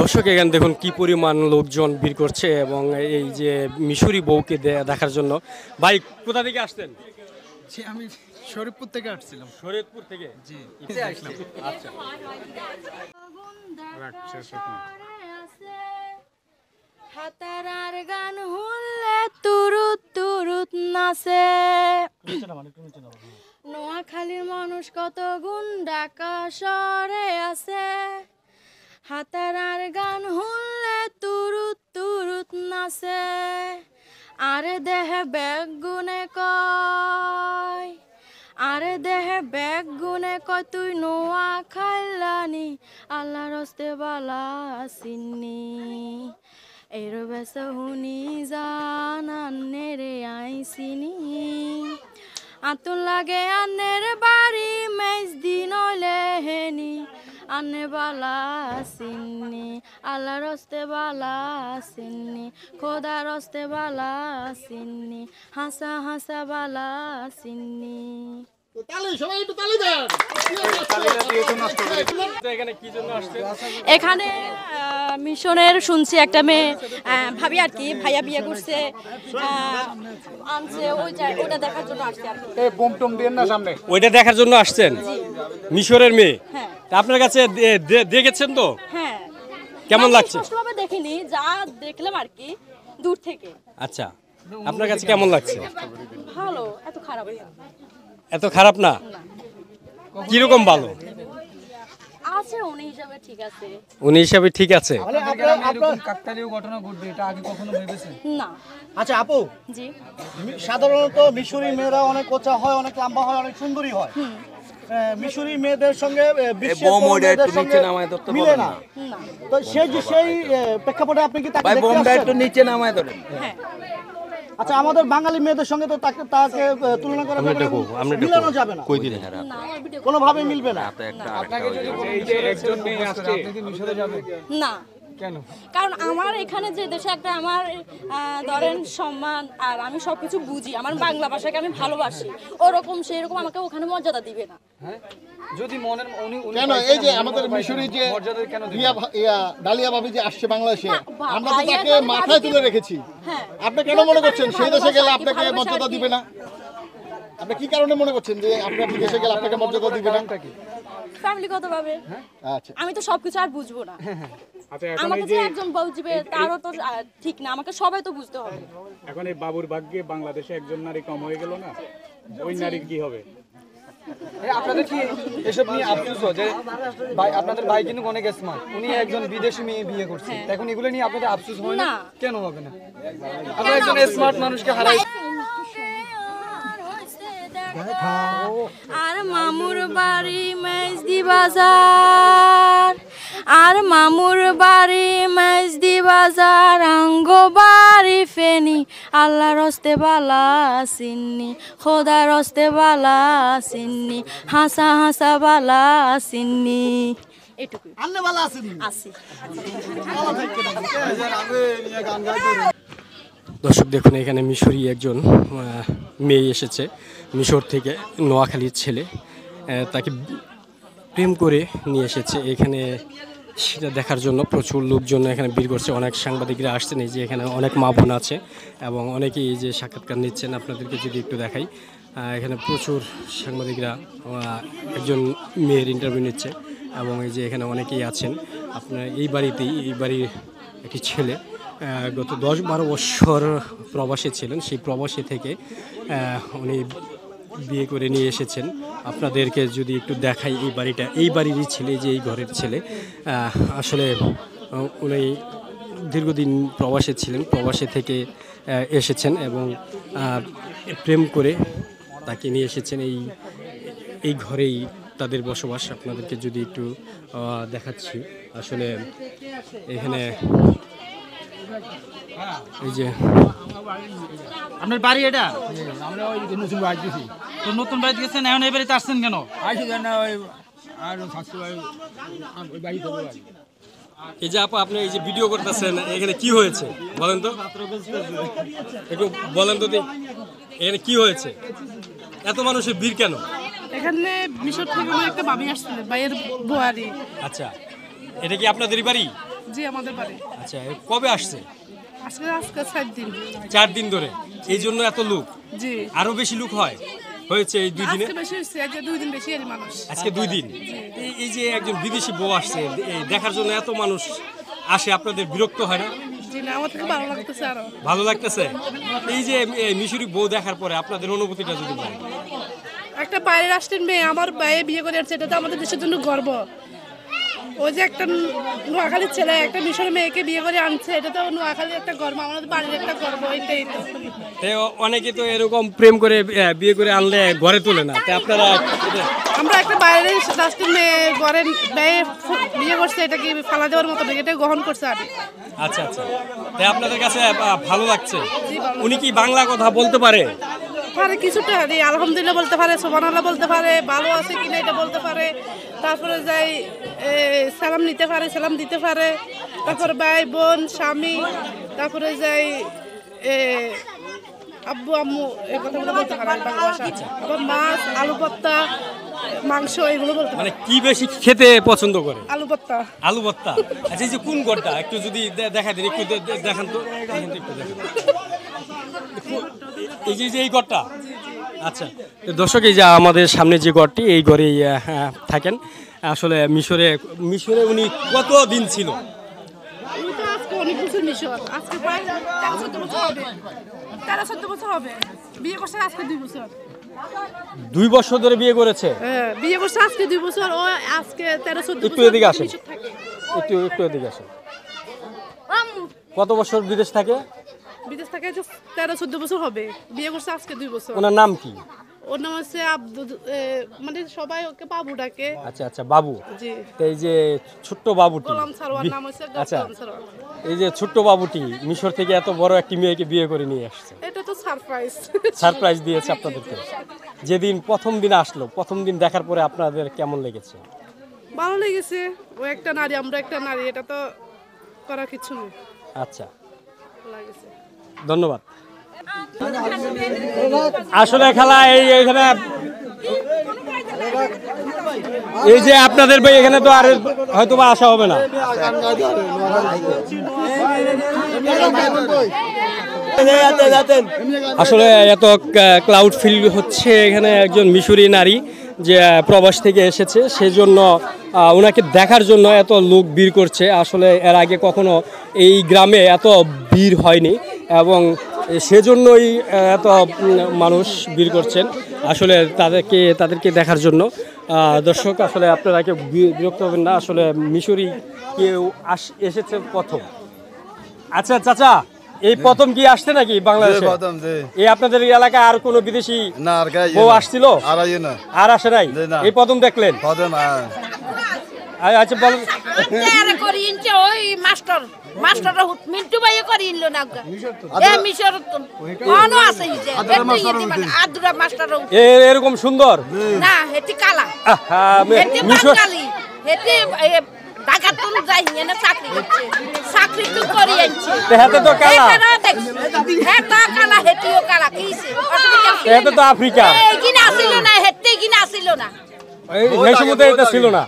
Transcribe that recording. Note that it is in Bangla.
দর্শক এখানে দেখুন কি পরিমাণ লোকজন ভিড় করছে এবং এই যে মিশরি বউকে দেখার জন্য ভাই কোথা থেকে আসতেন আমি শরীফপুর থেকে আসছিলাম শরীফপুর থেকে আচ্ছা। হাতারার গান হুললে তুরুত তুরুত নাচে নোয়াখালীর মানুষ কত গুণ ডাকা সরে আছে হাতারার গান হুললে তুরুত তুরুত নাচে আর দেহে ব্যাগ গুনে কয় আর দেহে ব্যাগ গুনে কয় তুই নোয়া খাইলানি আল্লাহ রস্তে বালা আসিনি এর বেস হুনি জানান্নে রে আইসিনি আতুন লাগে আন্নের বাড়ি মেজ দিন হেনি আনে বালা সিন্নি আল্লাহ রস্তে বালা সিন্নি খোদা রস্তে বালা সিন্নি হাসা হাসা বালা সিন্নি এখানে মিশনের শুনছি একটা মেয়ে ভাবি আর কি ভাইয়া বিয়ে করছে দেখার জন্য ওইটা দেখার জন্য আসছেন মিশরের মেয়ে হ্যাঁ তা আপনার কাছে দেখেছেন তো হ্যাঁ কেমন লাগছে দেখিনি যা দেখলাম আর কি দূর থেকে আচ্ছা আপনার কাছে কেমন লাগছে ভালো এত খারাপ না এত খারাপ না ভালো আছে উনি হিসাবে ঠিক আছে উনি হিসাবে ঠিক আছে কাকতালীয় ঘটনা ঘটবে এটা আগে কখনো ভেবেছেন না আচ্ছা আপু জি সাধারণত মিশরি মেয়েরা অনেক কোচা হয় অনেক লম্বা হয় অনেক সুন্দরী হয় মিশরি মেয়েদের সঙ্গে মিলে না তো সেই যে সেই প্রেক্ষাপটে আপনি কি তাকে নিচে নামায় ধরেন হ্যাঁ। আচ্ছা আমাদের বাঙালি মেয়েদের সঙ্গে তো তাকে তাকে তুলনা করা মিলানো যাবে না কোনোভাবে মিলবে না আপনাকে একজন মেয়ে আসছে আপনি কি মিশরে যাবেন না কেন কারণ আমার এখানে যে দেশে একটা আমার ধরেন সম্মান আর আমি সব কিছু বুঝি আমার বাংলা ভাষাকে আমি ভালোবাসি ওরকম সেরকম আমাকে ওখানে মর্যাদা দিবে না হ্যাঁ? যদি মনের উনি কেন এই যে আমাদের যে ইয়া ডালিয়া ভাবি যে আসছে বাংলাদেশে আমরা তো তাকে মাথায় তুলে রেখেছি হ্যাঁ। আপনি কেন মনে করছেন সেই দেশে গেলে আপনাকে মর্যাদা দিবে না আপনি কি কারণে মনে করছেন যে আপনার দেশে গেলে আপনাকে মর্যাদা দিবে না ফ্যামিলিগতভাবে হ্যাঁ? আচ্ছা আমি তো সবকিছু আর বুঝবো না আচ্ছা, বাংলাদেশে একজন নারী কম হয়ে গেল আপনাদের ভাই কিন্তু অনেক স্মার্ট উনি একজন বিদেশি মেয়ে বিয়ে করছে হ্যাঁ। এখন এগুলো নিয়ে আপনাদের আফসুস হয় না কেন হবে না আপনারা একজন স্মার্ট মানুষকে হারাই আর মামুর বাড়ি মেজদি বাজার আর মামুর বাড়ি মাইজদি বাজার আঙ্গ বাড়ি ফেনি আল্লাহ রস্তে বালা সিন্নি খোদা রস্তে বালা সিন্নি হাসা হাসা বালা সিন্নি দর্শক দেখুন এখানে মিশরি একজন মেয়ে এসেছে মিশর থেকে নোয়াখালীর ছেলে তাকে প্রেম করে নিয়ে এসেছে এখানে সেটা দেখার জন্য প্রচুর লোকজন এখানে ভিড় করছে অনেক সাংবাদিকরা আসছেন এই যে এখানে অনেক মা বোন আছে এবং অনেকেই এই যে সাক্ষাৎকার নিচ্ছেন আপনাদেরকে যদি একটু দেখাই এখানে প্রচুর সাংবাদিকরা একজন মেয়ের ইন্টারভিউ নিচ্ছে এবং এই যে এখানে অনেকেই আছেন আপনার এই বাড়িতেই এই বাড়ির একটি ছেলে গত দশ বারো বছর প্রবাসে ছিলেন সেই প্রবাসী থেকে উনি বিয়ে করে নিয়ে এসেছেন আপনাদেরকে যদি একটু দেখাই এই বাড়িটা এই বাড়িরই ছেলে যে এই ঘরের ছেলে আসলে উনি দীর্ঘদিন প্রবাসে ছিলেন প্রবাসে থেকে এসেছেন এবং প্রেম করে তাকে নিয়ে এসেছেন এই এই ঘরেই তাদের বসবাস আপনাদেরকে যদি একটু দেখাচ্ছি আসলে এখানে এই যে আপনার বাড়ি এটা হ্যাঁ, নতুন বাড়ি গেছেন এখন এই বাড়িতে আসছেন কেন আসি এই যে আপু আপনি এই যে ভিডিও করতেছেন এখানে কি হয়েছে বলেন তো একটু বলেন তো এখানে কি হয়েছে এত মানুষের ভিড় কেন এখানে মিশর থেকে একটা বাবি আসছিলেন আচ্ছা এটা কি আপনাদেরই বাড়ি জি আমাদের বাড়ি আচ্ছা কবে আসছে আজকে আজকে চার দিন চার দিন ধরে এই জন্য এত লোক জি আরো বেশি লোক হয় হয়েছে এই দুই দিনে দুই দিন বেশি মানুষ আজকে দুই দিন এই যে একজন বিদেশি বউ আসছে দেখার জন্য এত মানুষ আসে আপনাদের বিরক্ত হয় না ভালো লাগতেছে এই যে মিশরি বউ দেখার পরে আপনাদের অনুভূতিটা যদি একটা বাইরের রাষ্ট্রের মেয়ে আমার বাইরে বিয়ে করে আসছে এটা তো আমাদের দেশের জন্য গর্ব ও যে একটা নোয়াখালীর ছেলে একটা মিশর মেয়েকে বিয়ে করে আনছে এটা তো নোয়াখালীর একটা গর্ব আমাদের বাড়ির একটা গর্ব এটাই তো অনেকে তো এরকম প্রেম করে বিয়ে করে আনলে ঘরে তোলে না আপনারা আমরা একটা বাইরে রাষ্ট্রের মেয়ে ঘরের মেয়ে বিয়ে করছে এটা কি ফালা দেওয়ার মতো এটা গ্রহণ করছে আর আচ্ছা আচ্ছা তাই আপনাদের কাছে ভালো লাগছে উনি কি বাংলা কথা বলতে পারে পারে কিছুটা আলহামদুলিল্লাহ বলতে পারে সোমান আল্লাহ বলতে পারে ভালো আছে কিনা এটা বলতে পারে তারপরে যাই সালাম নিতে পারে সালাম দিতে পারে তারপরে ভাই বোন স্বামী তারপরে যাই আব্বু আম্মু এই কথাগুলো বলতে পারে মাছ আলু পত্তা মাংস এগুলো বলতে মানে কি বেশি খেতে পছন্দ করে আলু আলু ভর্তা আচ্ছা এই যে কোন গড়টা একটু যদি দেখা দিন একটু দেখান তো একটু দেখান এই যে এই ঘরটা আচ্ছা দর্শক এই যে আমাদের সামনে যে ঘরটি এই ঘরেই হ্যাঁ, থাকেন আসলে মিশরে মিশরে উনি কত দিন ছিল দুই বছর ধরে বিয়ে করেছে হ্যাঁ, বিয়ে করছে আজকে দুই বছর ও আজকে এদিকে একটু কত বছর বিদেশ থাকে বিদেশ থেকে তো তেরো চোদ্দ বছর হবে বিয়ে করছে আজকে দুই বছর ওনার নাম কি ওর নাম হচ্ছে আব্দুল মানে সবাই ওকে বাবু ডাকে আচ্ছা আচ্ছা বাবু জি তো এই যে ছোট্ট বাবুটি গোলাম সারোয়ার নাম হচ্ছে আচ্ছা এই যে ছোট্ট বাবুটি মিশর থেকে এত বড় একটি মেয়েকে বিয়ে করে নিয়ে আসছে এটা তো সারপ্রাইজ সারপ্রাইজ দিয়েছে আপনাদেরকে যেদিন প্রথম দিন আসলো প্রথম দিন দেখার পরে আপনাদের কেমন লেগেছে ভালো লেগেছে ও একটা নারী আমরা একটা নারী এটা তো করা কিছু নেই আচ্ছা লাগেছে ধন্যবাদ আসলে খেলা এই এখানে এই যে আপনাদের ভাই এখানে তো আর হয়তো বা আসা হবে না আসলে এত ক্লাউড ফিল হচ্ছে এখানে একজন মিশরি নারী যে প্রবাস থেকে এসেছে সেজন্য ওনাকে দেখার জন্য এত লোক ভিড় করছে আসলে এর আগে কখনো এই গ্রামে এত ভিড় হয়নি এবং সেজন্যই এত মানুষ ভিড় করছেন আসলে তাদেরকে তাদেরকে দেখার জন্য দর্শক আসলে আপনারা কেউ বিরক্ত হবেন না আসলে মিশরি কেউ আস এসেছে প্রথম আচ্ছা চাচা এই প্রথম কি আসছে নাকি বাংলাদেশে এই আপনাদের এলাকায় আর কোনো বিদেশি না বউ আসছিল আর আসে নাই এই প্রথম দেখলেন হ্যাঁ। আচ্ছা বল আরে করি ইনছে ওই মাস্টার মাস্টার মিন্টু ভাই করি ইনলো না এ মিশর কোন আছে ইজে আদুরা মাস্টার মানে এ এরকম সুন্দর না হেটি কালা আহা মিশর হেটি ঢাকা যাই এনে চাকরি করছে চাকরি তো করি আনছে তেহাতে তো কালা কালা হেটিও কালা কিছে তো আফ্রিকা না না এই এটা ছিল না